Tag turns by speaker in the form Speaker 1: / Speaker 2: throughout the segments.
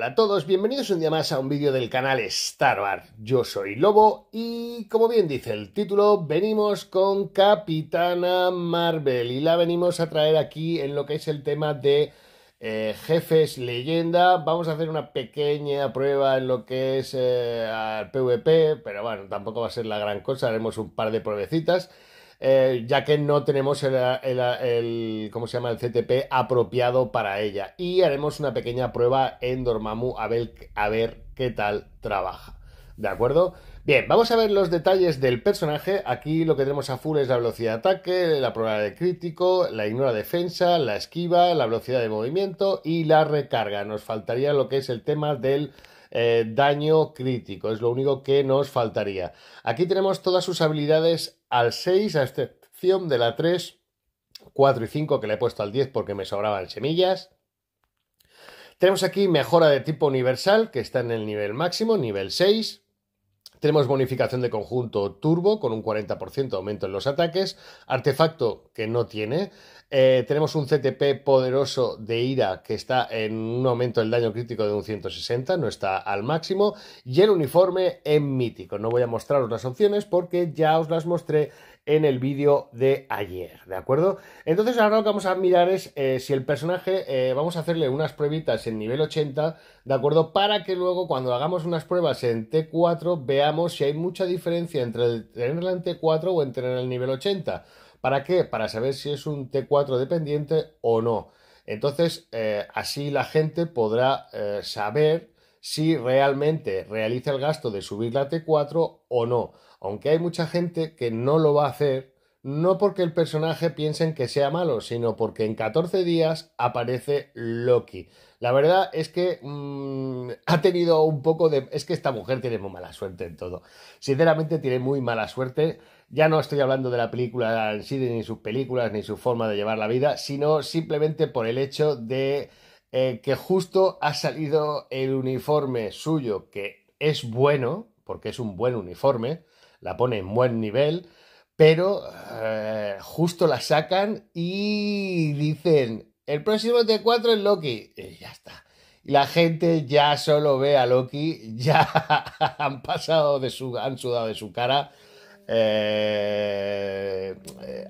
Speaker 1: Hola a todos, bienvenidos un día más a un vídeo del canal Star Wars. Yo soy Lobo y, como bien dice el título, venimos con Capitana Marvel y la venimos a traer aquí en lo que es el tema de eh, jefes leyenda. Vamos a hacer una pequeña prueba en lo que es eh, al PvP, pero bueno, tampoco va a ser la gran cosa, haremos un par de pruebecitas. Eh, ya que no tenemos el, el, ¿cómo se llama? el CTP apropiado para ella. Y haremos una pequeña prueba en Dormammu a ver, a ver qué tal trabaja. ¿De acuerdo? Bien, vamos a ver los detalles del personaje. Aquí lo que tenemos a full es la velocidad de ataque, la probabilidad de crítico, la ignora defensa, la esquiva, la velocidad de movimiento y la recarga. Nos faltaría lo que es el tema del eh, daño crítico, es lo único que nos faltaría. Aquí tenemos todas sus habilidades al 6, a excepción de la 3, 4 y 5 que le he puesto al 10 porque me sobraban semillas. Tenemos aquí mejora de tipo universal que está en el nivel máximo, nivel 6. Tenemos bonificación de conjunto turbo con un 40% de aumento en los ataques, artefacto que no tiene. Eh, tenemos un CTP poderoso de ira que está en un aumento del daño crítico de un 160, no está al máximo. Y el uniforme en mítico. No voy a mostraros las opciones porque ya os las mostré en el vídeo de ayer, ¿de acuerdo? Entonces ahora lo que vamos a mirar es eh, si el personaje, eh, vamos a hacerle unas pruebas en nivel 80, ¿de acuerdo? Para que luego cuando hagamos unas pruebas en T4 veamos si hay mucha diferencia entre tenerla en T4 o en en el nivel 80. ¿Para qué? Para saber si es un T4 dependiente o no. Entonces, eh, así la gente podrá saber si realmente realiza el gasto de subir la T4 o no. Aunque hay mucha gente que no lo va a hacer, no porque el personaje piensen que sea malo, sino porque en 14 días aparece Loki. La verdad es que mm, ha tenido un poco de... Es que esta mujer tiene muy mala suerte en todo. Sinceramente tiene muy mala suerte. Ya no estoy hablando de la película en sí, ni sus películas, ni su forma de llevar la vida, sino simplemente por el hecho de eh, que justo ha salido el uniforme suyo, que es bueno, porque es un buen uniforme, la pone en buen nivel, pero eh, justo la sacan y dicen, el próximo T4 es Loki. Y ya está. Y la gente ya solo ve a Loki, ya han pasado de su, han sudado de su cara eh,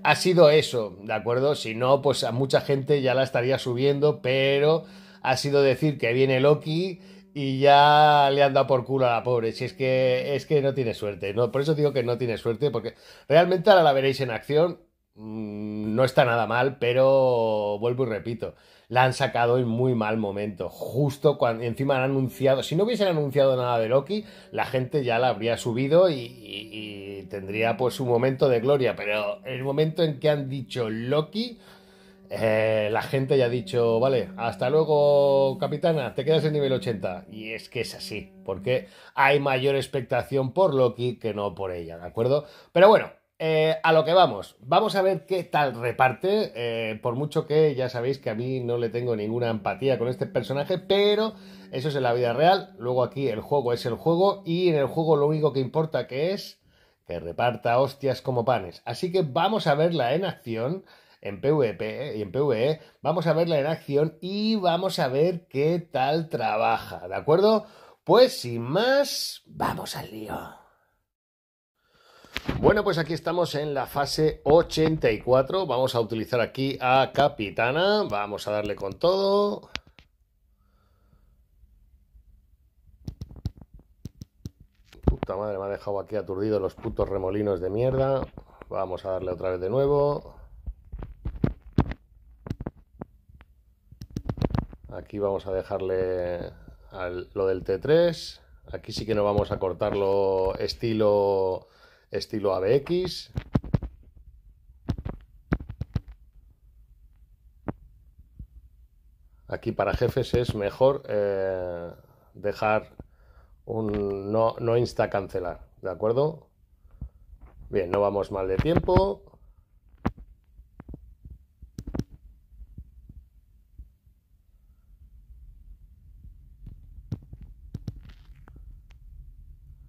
Speaker 1: ha sido eso, ¿de acuerdo? Si no, pues a mucha gente ya la estaría subiendo, pero ha sido decir que viene Loki y ya le han dado por culo a la pobre. Si es que es que no tiene suerte, ¿no? Por eso digo que no tiene suerte, porque realmente ahora la veréis en acción. Mm, no está nada mal, pero vuelvo y repito la han sacado en muy mal momento. Justo cuando encima han anunciado, si no hubiesen anunciado nada de Loki, la gente ya la habría subido y, tendría pues su momento de gloria. Pero el momento en que han dicho Loki, eh, la gente ya ha dicho, vale, hasta luego, capitana, te quedas en nivel 80. Y es que es así, porque hay mayor expectación por Loki que no por ella, ¿de acuerdo? Pero bueno, eh, a lo que vamos, vamos a ver qué tal reparte, eh, por mucho que ya sabéis que a mí no le tengo ninguna empatía con este personaje, pero eso es en la vida real, luego aquí el juego es el juego y en el juego lo único que importa que es que reparta hostias como panes. Así que vamos a verla en acción en PvP y en PvE, vamos a verla en acción y vamos a ver qué tal trabaja, ¿de acuerdo? Pues sin más, vamos al lío. Bueno, pues aquí estamos en la fase 84. Vamos a utilizar aquí a Capitana. Vamos a darle con todo. Puta madre, me ha dejado aquí aturdido los putos remolinos de mierda. Vamos a darle otra vez de nuevo. Aquí vamos a dejarle lo del T3. Aquí sí que no vamos a cortarlo estilo estilo ABX. Aquí para jefes es mejor eh, dejar un no, no insta cancelar, ¿de acuerdo? Bien, no vamos mal de tiempo.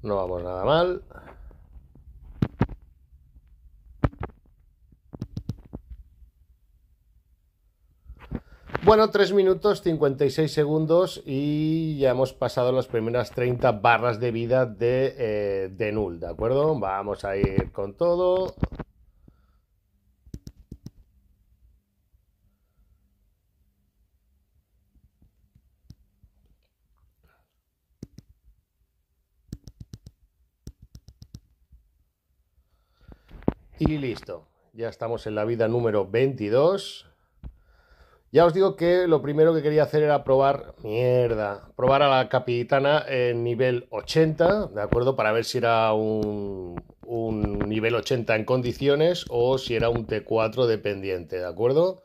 Speaker 1: No vamos nada mal. Bueno, 3 minutos 56 segundos y ya hemos pasado las primeras 30 barras de vida de, eh, de Null, ¿de acuerdo? Vamos a ir con todo. Y listo, ya estamos en la vida número 22. Ya os digo que lo primero que quería hacer era probar, mierda, probar a la capitana en nivel 80, ¿de acuerdo? Para ver si era un, nivel 80 en condiciones o si era un T4 dependiente, ¿de acuerdo?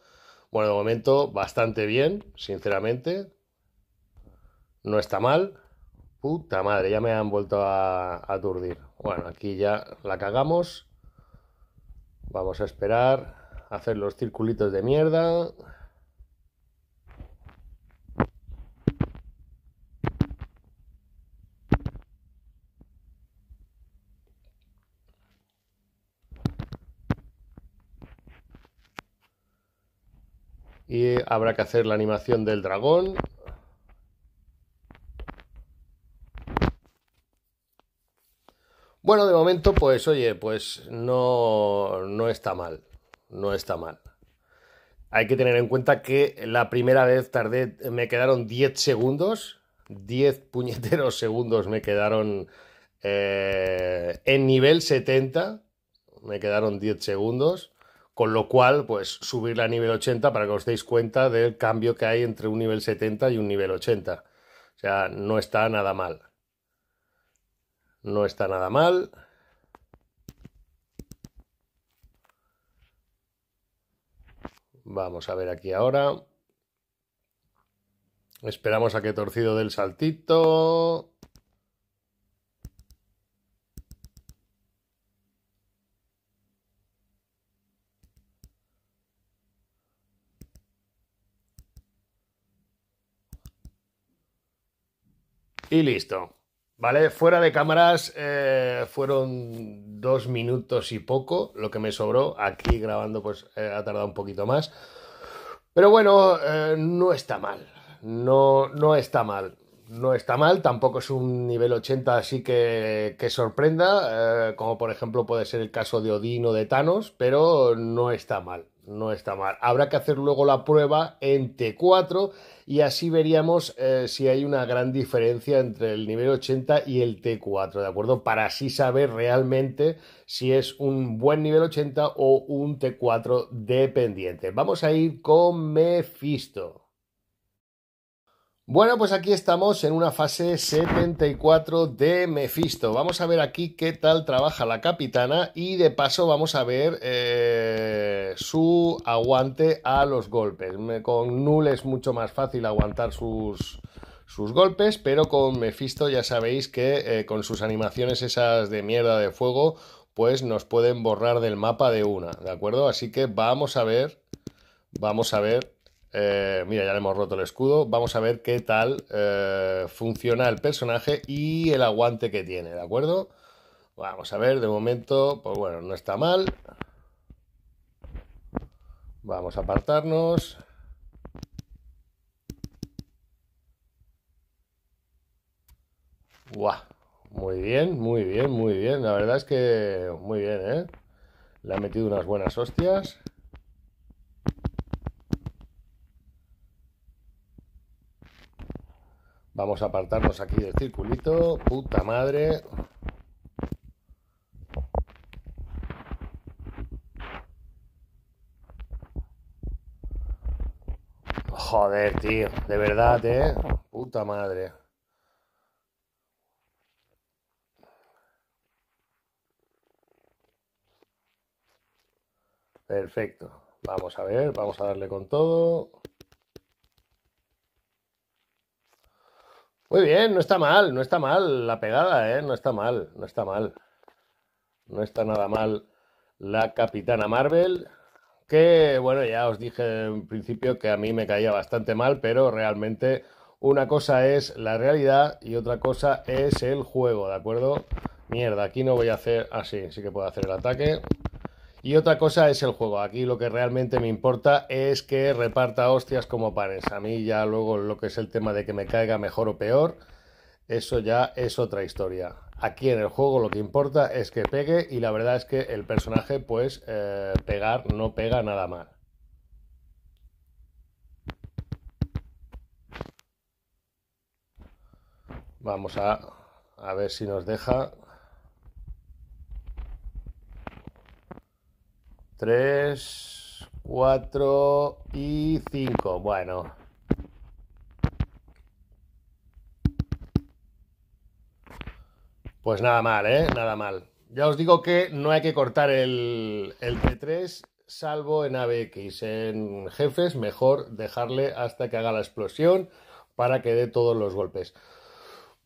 Speaker 1: Bueno, de momento bastante bien, sinceramente. No está mal. Puta madre, ya me han vuelto a, a aturdir. Bueno, aquí ya la cagamos. Vamos a esperar, hacer los circulitos de mierda. y habrá que hacer la animación del dragón. Bueno, de momento, pues oye, pues no, no está mal, no está mal. Hay que tener en cuenta que la primera vez tardé, me quedaron 10 segundos, 10 puñeteros segundos me quedaron eh, en nivel 70, me quedaron 10 segundos. Con lo cual, pues subirla a nivel 80 para que os deis cuenta del cambio que hay entre un nivel 70 y un nivel 80. O sea, no está nada mal. No está nada mal. Vamos a ver aquí ahora. Esperamos a que torcido del saltito. y listo. Vale, fuera de cámaras eh, fueron dos minutos y poco lo que me sobró. Aquí grabando pues eh, ha tardado un poquito más. Pero bueno, eh, no está mal. No, no está mal. No está mal, tampoco es un nivel 80 así que, que sorprenda, como por ejemplo puede ser el caso de Odín o de Thanos, pero no está mal no está mal. Habrá que hacer luego la prueba en T4 y así veríamos eh, si hay una gran diferencia entre el nivel 80 y el T4, ¿de acuerdo? Para así saber realmente si es un buen nivel 80 o un T4 dependiente. Vamos a ir con Mephisto. Bueno, pues aquí estamos en una fase 74 de Mephisto. Vamos a ver aquí qué tal trabaja la capitana y de paso vamos a ver eh, su aguante a los golpes. Con Null es mucho más fácil aguantar sus, sus golpes, pero con Mephisto ya sabéis que eh, con sus animaciones esas de mierda de fuego, pues nos pueden borrar del mapa de una, ¿de acuerdo? Así que vamos a ver, vamos a ver eh, mira, ya le hemos roto el escudo. Vamos a ver qué tal eh, funciona el personaje y el aguante que tiene, ¿de acuerdo? Vamos a ver, de momento, pues bueno, no está mal. Vamos a apartarnos. Muy bien, muy bien, muy bien. La verdad es que muy bien, ¿eh? Le ha metido unas buenas hostias. Vamos a apartarnos aquí del circulito. Puta madre. Joder, tío. De verdad, eh. Puta madre. Perfecto. Vamos a ver, vamos a darle con todo. Muy bien, no está mal, no está mal la pegada, ¿eh? No está mal, no está mal. No está nada mal la Capitana Marvel, que bueno, ya os dije en principio que a mí me caía bastante mal, pero realmente una cosa es la realidad y otra cosa es el juego, ¿de acuerdo? Mierda, aquí no voy a hacer así, ah, sí que puedo hacer el ataque. Y otra cosa es el juego. Aquí lo que realmente me importa es que reparta hostias como panes. A mí ya luego lo que es el tema de que me caiga mejor o peor, eso ya es otra historia. Aquí en el juego lo que importa es que pegue y la verdad es que el personaje pues eh, pegar no pega nada mal. Vamos a, a ver si nos deja. 3, 4 y 5. Bueno. Pues nada mal, ¿eh? Nada mal. Ya os digo que no hay que cortar el, el 3 salvo en ABX. En jefes, mejor dejarle hasta que haga la explosión para que dé todos los golpes.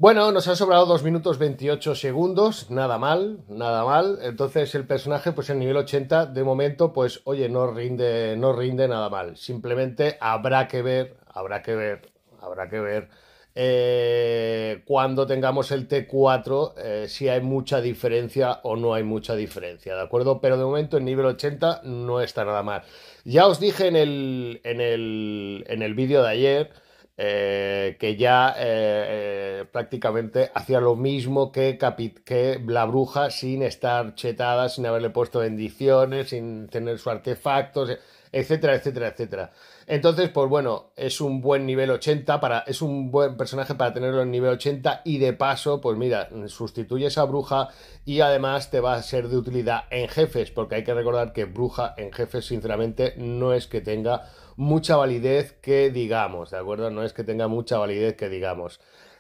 Speaker 1: Bueno, nos han sobrado 2 minutos 28 segundos, nada mal, nada mal. Entonces el personaje, pues en nivel 80, de momento, pues oye, no rinde, no rinde nada mal. Simplemente habrá que ver, habrá que ver, habrá que ver eh, cuando tengamos el T4 eh, si hay mucha diferencia o no hay mucha diferencia, ¿de acuerdo? Pero de momento en nivel 80 no está nada mal. Ya os dije en el, en el, en el vídeo de ayer eh, que ya eh, eh, prácticamente hacía lo mismo que, la bruja sin estar chetada, sin haberle puesto bendiciones, sin tener su artefacto, etcétera, etcétera, etcétera. Entonces, pues bueno, es un buen nivel 80, para, es un buen personaje para tenerlo en nivel 80 y de paso, pues mira, sustituye esa bruja y además te va a ser de utilidad en jefes, porque hay que recordar que bruja en jefes, sinceramente, no es que tenga mucha validez que digamos, ¿de acuerdo? No es que tenga mucha validez que digamos.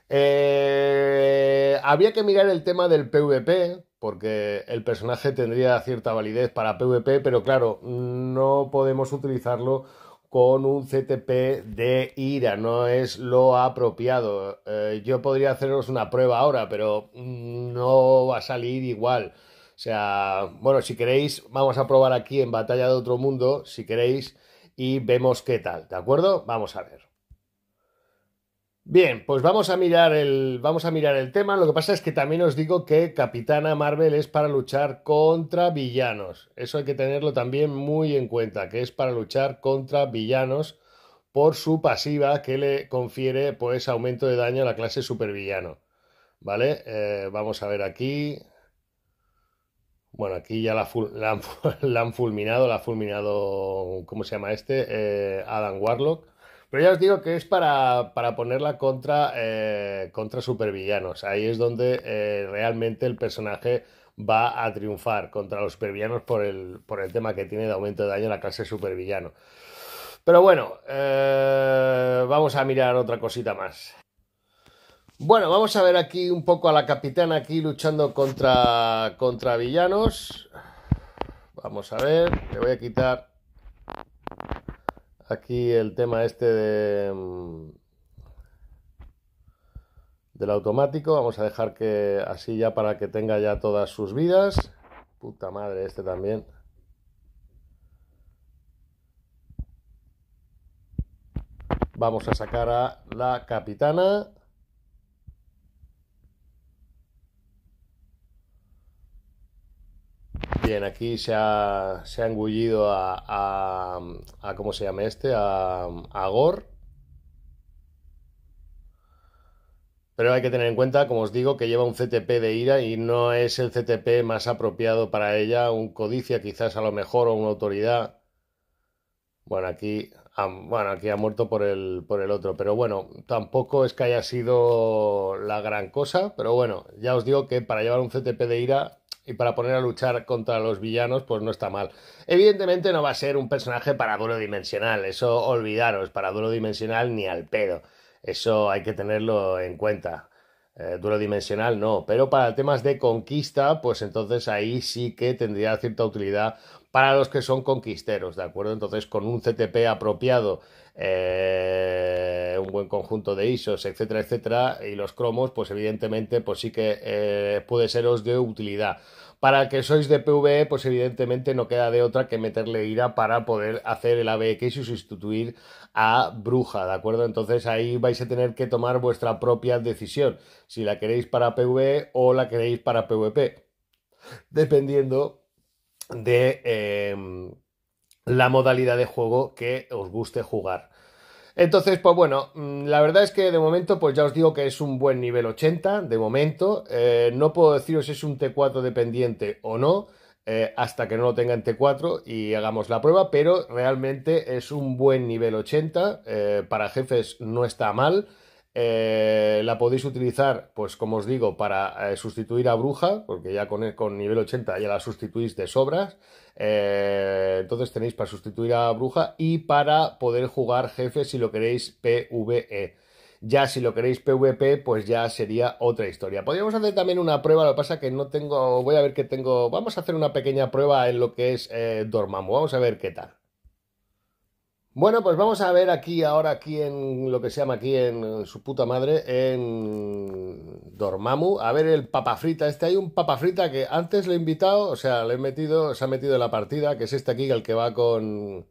Speaker 1: Eh, había que mirar el tema del PvP, porque el personaje tendría cierta validez para PvP, pero claro, no podemos utilizarlo con un CTP de ira, no es lo apropiado. Eh, yo podría haceros una prueba ahora, pero mm, no va a salir igual. O sea, bueno, si queréis, vamos a probar aquí en Batalla de Otro Mundo, si queréis, y vemos qué tal, ¿de acuerdo? Vamos a ver. Bien, pues vamos a mirar el vamos a mirar el tema. Lo que pasa es que también os digo que Capitana Marvel es para luchar contra villanos. Eso hay que tenerlo también muy en cuenta, que es para luchar contra villanos por su pasiva que le confiere pues aumento de daño a la clase supervillano. ¿Vale? Eh, vamos a ver aquí. Bueno, aquí ya la, han fulminado, la ha fulminado, ¿cómo se llama este? Eh, Adam Warlock. Pero ya os digo que es para, para ponerla contra, eh, contra supervillanos. Ahí es donde eh, realmente el personaje va a triunfar contra los supervillanos por el, por el tema que tiene de aumento de daño en la clase supervillano. Pero bueno, vamos a mirar otra cosita más. Bueno, vamos a ver aquí un poco a la capitana aquí luchando contra, contra villanos. Vamos a ver, le voy a quitar aquí el tema este de mm, del automático. Vamos a dejar que así ya para que tenga ya todas sus vidas. Puta madre, este también. Vamos a sacar a la capitana. bien, aquí se ha, se engullido a, a, ¿Cómo se llama este? A, Gore. Pero hay que tener en cuenta, como os digo, que lleva un CTP de ira y no es el CTP más apropiado para ella. Un codicia, quizás a lo mejor, o una autoridad. Bueno, aquí bueno, aquí ha muerto por el, por el otro, pero bueno, tampoco es que haya sido la gran cosa, pero bueno, ya os digo que para llevar un CTP de ira y para poner a luchar contra los villanos, pues no está mal. Evidentemente no va a ser un personaje para duro dimensional, eso olvidaros, para duro dimensional ni al pedo. Eso hay que tenerlo en cuenta. Eh, duro dimensional no, pero para temas de conquista, pues entonces ahí sí que tendría cierta utilidad para los que son conquisteros, ¿de acuerdo? Entonces, con un CTP apropiado, eh, un buen conjunto de ISOs, etcétera, etcétera, y los cromos, pues evidentemente, pues sí que eh, puede seros de utilidad. Para el que sois de PVE, pues evidentemente no queda de otra que meterle ira para poder hacer el ABX y sustituir a Bruja, ¿de acuerdo? Entonces ahí vais a tener que tomar vuestra propia decisión, si la queréis para PVE o la queréis para PVP, dependiendo de em, la modalidad de juego que os guste jugar. Entonces, pues bueno, mm, la verdad es que de momento, pues ya os digo que es un buen nivel 80, de momento. Eh, no puedo deciros si es un T4 dependiente o no, eh, hasta que no lo tenga T4 y hagamos la prueba, pero realmente es un buen nivel 80. Eh, para jefes no está mal. Eh, la podéis utilizar, pues como os digo, para eh, sustituir a bruja, porque ya con, e, con, nivel 80 ya la sustituís de sobras. Eh, entonces tenéis para sustituir a bruja y para poder jugar jefe si lo queréis PvE. Ya si lo queréis PvP, pues ya sería otra historia. Podríamos hacer también una prueba, lo que pasa que no tengo, voy a ver qué tengo, vamos a hacer una pequeña prueba en lo que es Dormammu, vamos a ver qué tal. Bueno, pues vamos a ver aquí ahora aquí en lo que se llama aquí en su puta madre, en Dormammu, a ver el papafrita. Este hay un papafrita que antes lo he invitado, o sea, le he metido, se ha metido en la partida, que es este aquí, el que va con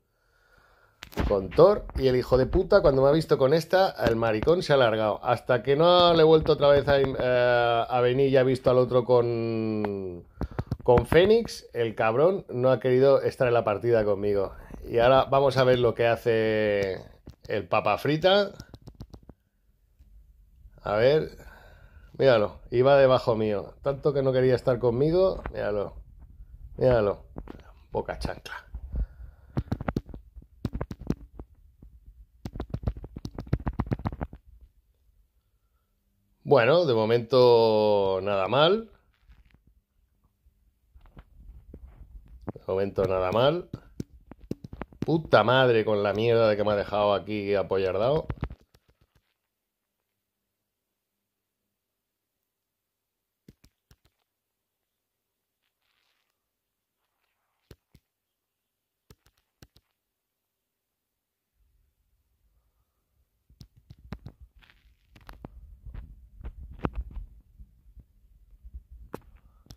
Speaker 1: con Thor y el hijo de puta cuando me ha visto con esta, el maricón se ha alargado. Hasta que no le he vuelto otra vez a, eh, a venir y ha visto al otro con con Fénix, el cabrón no ha querido estar en la partida conmigo. Y ahora vamos a ver lo que hace el papa frita. A ver. Míralo, iba debajo mío. Tanto que no quería estar conmigo. Míralo. Míralo. Poca chancla. Bueno, de momento nada mal. Momento nada mal. Puta madre con la mierda de que me ha dejado aquí apoyardado.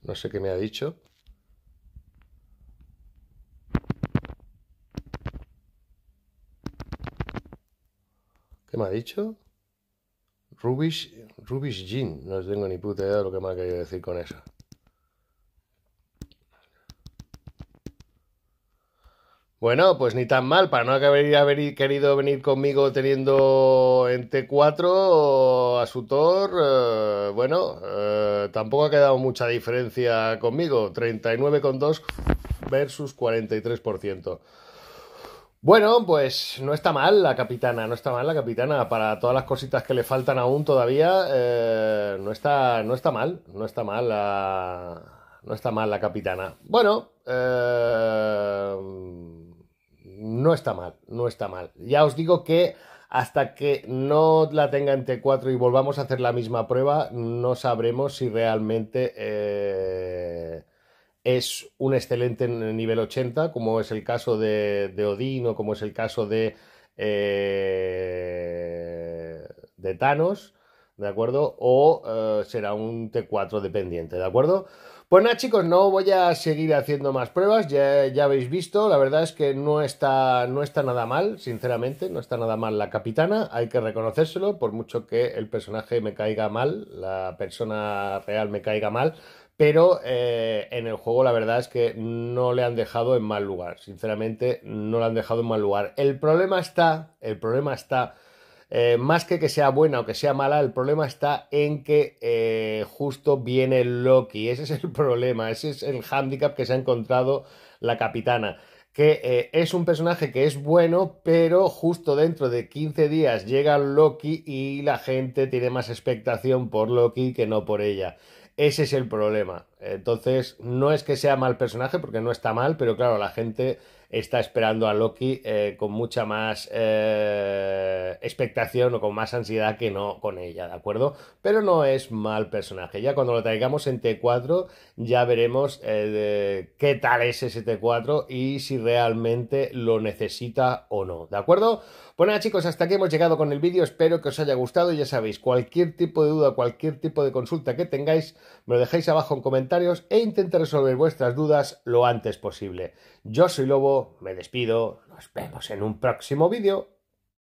Speaker 1: No sé qué me ha dicho. ¿Qué me ha dicho? Rubish, Rubish Jean. No tengo ni puta idea de lo que me ha querido decir con eso. Bueno, pues ni tan mal, para no haber, querido venir conmigo teniendo en T4 a su Thor, eh, bueno, eh, tampoco ha quedado mucha diferencia conmigo, 39,2 versus 43%. Bueno, pues no está mal la capitana, no está mal la capitana. Para todas las cositas que le faltan aún todavía, eh, no, está, no está mal, no está mal la, no está mal la capitana. Bueno, eh, no está mal, no está mal. Ya os digo que hasta que no la tenga en T4 y volvamos a hacer la misma prueba, no sabremos si realmente... Eh, es un excelente nivel 80, como es el caso de, de Odín o como es el caso de, eh, de Thanos, ¿de acuerdo? O eh, será un T4 dependiente, ¿de acuerdo? Pues nada chicos, no voy a seguir haciendo más pruebas, ya, habéis visto, la verdad es que no está, no está nada mal, sinceramente, no está nada mal la capitana, hay que reconocérselo, por mucho que el personaje me caiga mal, la persona real me caiga mal, pero eh, en el juego la verdad es que no le han dejado en mal lugar. Sinceramente, no le han dejado en mal lugar. El problema está, el problema está, eh, más que que sea buena o que sea mala, el problema está en que eh, justo viene Loki. Ese es el problema, ese es el hándicap que se ha encontrado la capitana que es un personaje que es bueno, pero justo dentro de 15 días llega Loki y la gente tiene más expectación por Loki que no por ella. Ese es el problema. Entonces, no es que sea mal personaje, porque no está mal, pero claro, la gente está esperando a Loki eh, con mucha más eh, expectación o con más ansiedad que no con ella, ¿de acuerdo? Pero no es mal personaje. Ya cuando lo traigamos en T4, ya veremos eh, qué tal es ese T4 y si realmente lo necesita o no, ¿de acuerdo? Pues nada chicos, hasta aquí hemos llegado con el vídeo, espero que os haya gustado, ya sabéis, cualquier tipo de duda, cualquier tipo de consulta que tengáis, me lo dejáis abajo en comentarios e intente resolver vuestras dudas lo antes posible. Yo soy Lobo, me despido, nos vemos en un próximo vídeo.